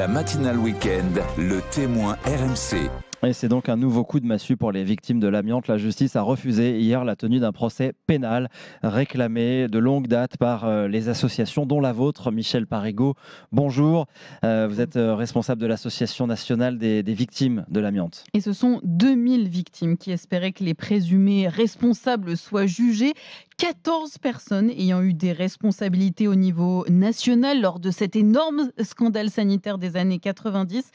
la matinale week-end, le témoin RMC. Et c'est donc un nouveau coup de massue pour les victimes de l'amiante. La justice a refusé hier la tenue d'un procès pénal réclamé de longue date par euh, les associations, dont la vôtre, Michel Parégo. Bonjour, euh, vous êtes euh, responsable de l'Association nationale des, des victimes de l'amiante. Et ce sont 2000 victimes qui espéraient que les présumés responsables soient jugés. 14 personnes ayant eu des responsabilités au niveau national lors de cet énorme scandale sanitaire des années 90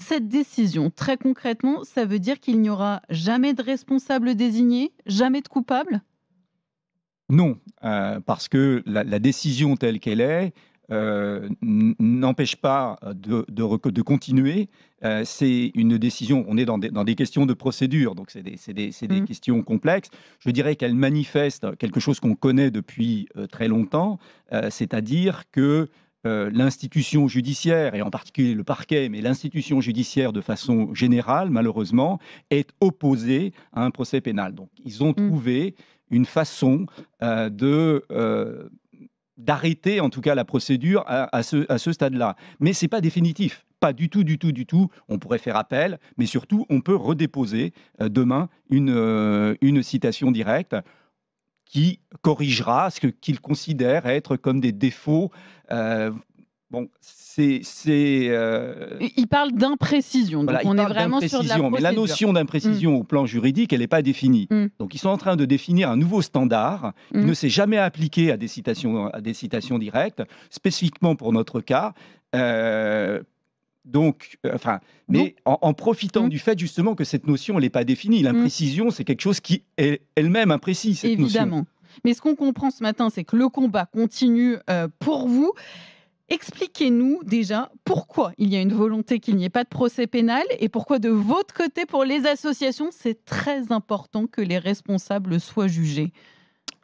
cette décision, très concrètement, ça veut dire qu'il n'y aura jamais de responsable désigné, jamais de coupable Non, euh, parce que la, décision telle qu'elle est euh, n'empêche pas de, continuer. Euh, c'est une décision, on est dans des, questions de procédure, donc c'est des, mm. questions complexes. Je dirais qu'elle manifeste quelque chose qu'on connaît depuis très longtemps, c'est-à-dire que euh, l'institution judiciaire, et en particulier le parquet, mais l'institution judiciaire de façon générale, malheureusement, est opposée à un procès pénal. Donc ils ont mm. trouvé une façon euh, de... Euh, d'arrêter en tout cas la procédure à, ce, stade-là. Mais ce n'est pas définitif, pas du tout, du tout, du tout. On pourrait faire appel, mais surtout, on peut redéposer demain une, une citation directe qui corrigera ce qu'il considère être comme des défauts. Euh, bon, c'est. Euh, il parle d'imprécision. on est vraiment sur la Mais la notion d'imprécision mm. au plan juridique, elle n'est pas définie. Mm. Donc ils sont en train de définir un nouveau standard qui mm. ne s'est jamais appliqué à des, citations, à des citations directes, spécifiquement pour notre cas. Euh, donc, euh, enfin, mais en, profitant hum. du fait justement que cette notion n'est pas définie. Hum. L'imprécision, c'est quelque chose qui est elle-même imprécise. Cette Évidemment. Mais ce qu'on comprend ce matin, c'est que le combat continue euh, pour vous. Expliquez-nous déjà pourquoi il y a une volonté qu'il n'y ait pas de procès pénal et pourquoi de votre côté, pour les associations, c'est très important que les responsables soient jugés.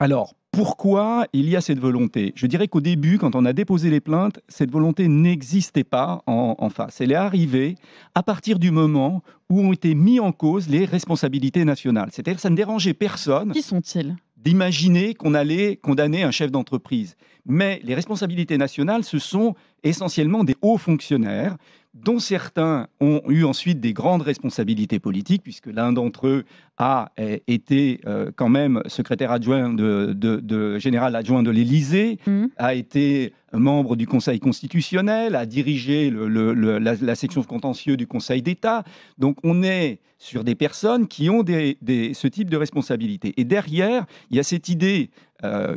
Alors, pourquoi il y a cette volonté Je dirais qu'au début, quand on a déposé les plaintes, cette volonté n'existait pas en, face. Elle est arrivée à partir du moment où ont été mis en cause les responsabilités nationales. C'est-à-dire que ça ne dérangeait personne. Qui sont-ils D'imaginer qu'on allait condamner un chef d'entreprise. Mais les responsabilités nationales, ce sont essentiellement des hauts fonctionnaires dont certains ont eu ensuite des grandes responsabilités politiques, puisque l'un d'entre eux a eh, été euh, quand même secrétaire adjoint de, général adjoint de l'Élysée, mmh. a été membre du Conseil constitutionnel, a dirigé la, section contentieux du Conseil d'État. Donc on est sur des personnes qui ont ce type de responsabilités. Et derrière, il y a cette idée euh,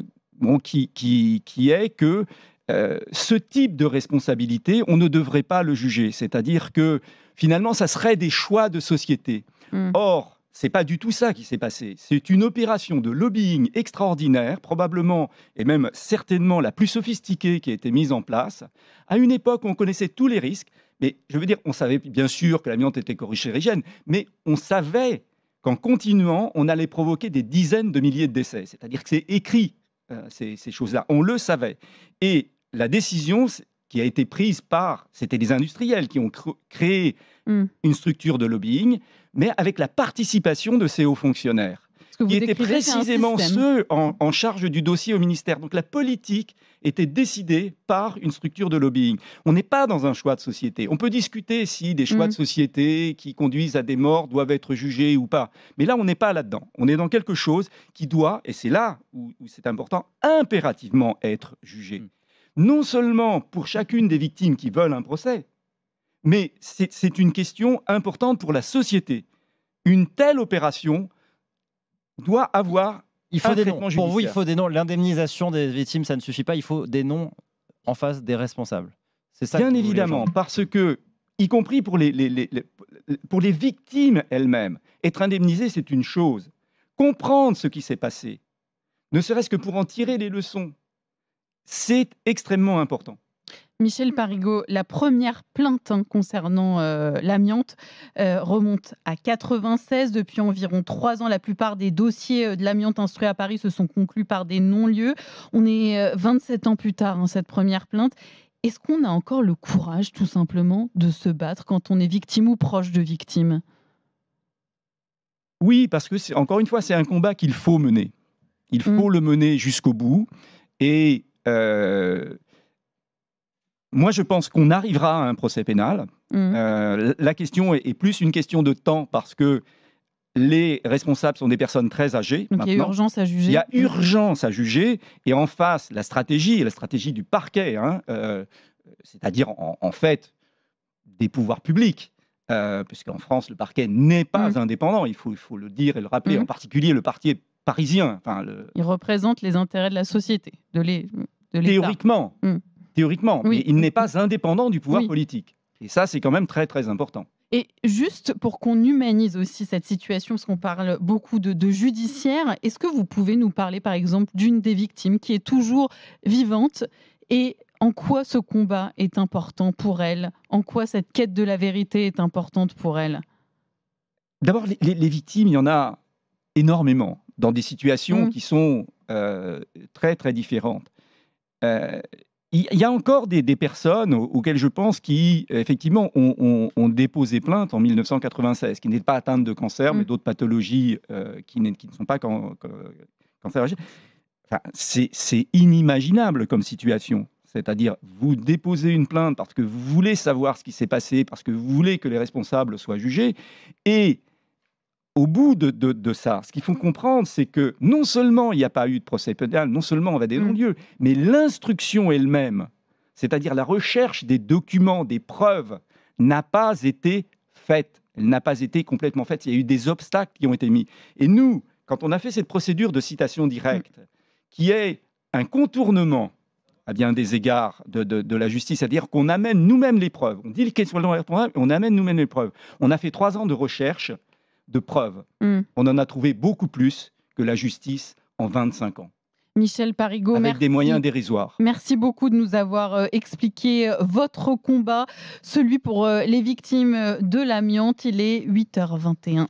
qui, est que euh, ce type de responsabilité, on ne devrait pas le juger. C'est-à-dire que finalement, ça serait des choix de société. Or, hmm. Or, c'est pas du tout ça qui s'est passé. C'est une opération de lobbying extraordinaire, probablement et même certainement la plus sophistiquée qui a été mise en place, à une époque où on connaissait tous les risques. Mais je veux dire, on savait bien sûr que l'amiante était corrigérigène, mais on savait qu'en continuant, on allait provoquer des dizaines de milliers de décès. C'est-à-dire que c'est écrit, euh, ces, ces choses-là. On le savait. Et la décision qui a été prise par, c'était des industriels qui ont créé hmm. une structure de lobbying, mais avec la participation de ces hauts fonctionnaires, qui étaient précisément ceux en, charge du dossier au ministère. Donc la politique était décidée par une structure de lobbying. On n'est pas dans un choix de société. On peut discuter si des choix hmm. de société qui conduisent à des morts doivent être jugés ou pas. Mais là, on n'est pas là-dedans. On est dans quelque chose qui doit, et c'est là où, c'est important, impérativement être jugé. Hmm non seulement pour chacune des victimes qui veulent un procès, mais c'est une question importante pour la société. Une telle opération doit avoir il faut des noms. Pour vous, il faut des noms. L'indemnisation des victimes, ça ne suffit pas. Il faut des noms en face des responsables. C'est Bien évidemment, parce que, y compris pour les, pour les victimes elles-mêmes, être indemnisé, c'est une chose. Comprendre ce qui s'est passé, ne serait-ce que pour en tirer les leçons, c'est extrêmement important. Michel Parigot, la première plainte hein, concernant euh, l'amiante euh, remonte à 96. Depuis environ trois ans, la plupart des dossiers euh, de l'amiante instruits à Paris se sont conclus par des non-lieux. On est 27 ans plus tard, en hein, cette première plainte. Est-ce qu'on a encore le courage, tout simplement, de se battre quand on est victime ou proche de victime Oui, parce que, encore une fois, c'est un combat qu'il faut mener. Il mmh. faut le mener jusqu'au bout. Et euh, moi, je pense qu'on arrivera à un procès pénal. Mm. Euh, la question est, plus une question de temps parce que les responsables sont des personnes très âgées. il y a urgence à juger. Il y a urgence à juger. Et en face, la stratégie, la stratégie du parquet, hein, euh, c'est-à-dire en, fait des pouvoirs publics, puisqu'en France, le parquet n'est pas mm. indépendant, il faut, il faut, le dire et le rappeler, mm. en particulier le parquet, parisien. Enfin, Il représente les intérêts de la société, de l'État. Théoriquement, hmm. théoriquement mais il n'est pas indépendant du pouvoir politique. Et ça, c'est quand même très, très important. Et juste pour qu'on humanise aussi cette situation, parce qu'on parle beaucoup de, judiciaire, est-ce que vous pouvez nous parler par exemple d'une des victimes qui est toujours vivante et en quoi ce combat est important pour elle En quoi cette quête de la vérité est importante pour elle D'abord, les, victimes, il y en a énormément dans des situations mm. qui sont euh, très, très différentes. Euh, il y, a encore des, personnes auxquelles je pense qui, effectivement, ont, déposé plainte en 1996, qui n'étaient pas atteintes de cancer, mais mm. d'autres pathologies euh, qui, qui, ne sont pas can, c'est inimaginable comme situation. C'est-à-dire, vous déposez une plainte parce que vous voulez savoir ce qui s'est passé, parce que vous voulez que les responsables soient jugés, et au bout de, ça. Ce qu'il faut comprendre, c'est que non seulement il n'y a pas eu de procès pénal, non seulement on va des mm. non-lieux, mais l'instruction elle-même, c'est-à-dire la recherche des documents, des preuves, n'a pas été faite. Elle n'a pas été complètement faite. Il y a eu des obstacles qui ont été mis. Et nous, quand on a fait cette procédure de citation directe, mm. qui est un contournement à bien des égards de, la justice, c'est-à-dire qu'on amène nous-mêmes les preuves. On dit les questions, on amène nous-mêmes les preuves. On a fait trois ans de recherche de preuves. Hmm. On en a trouvé beaucoup plus que la justice en 25 ans. Michel Parigot. Avec merci. des moyens dérisoires. Merci beaucoup de nous avoir euh, expliqué euh, votre combat, celui pour euh, les victimes de l'amiante. Il est 8h21.